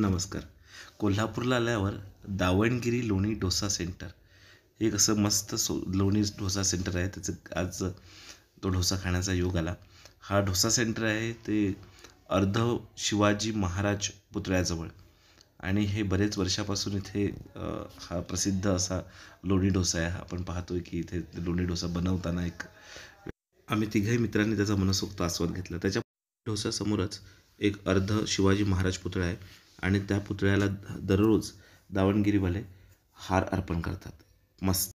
नमस्कार कोल्हापूरला आल्यावर दावणगिरी लोणी डोसा सेंटर एक असं मस्त सो लोणी डोसा सेंटर आहे त्याचं आज तो डोसा खाण्याचा योग आला हा डोसा सेंटर आहे ते अर्ध शिवाजी महाराज पुतळ्याजवळ आणि हे बरेच वर्षापासून इथे हा प्रसिद्ध असा लोणी डोसा आहे आपण पाहतोय की इथे लोणी डोसा बनवताना एक आम्ही तिघही मित्रांनी त्याचा मनसोक्त आस्वाद घेतला त्याच्या डोसासमोरच एक अर्ध शिवाजी महाराज पुतळा आहे आणि त्या पुतळ्याला दररोज दावणगिरीवाले हार अर्पण करतात मस्त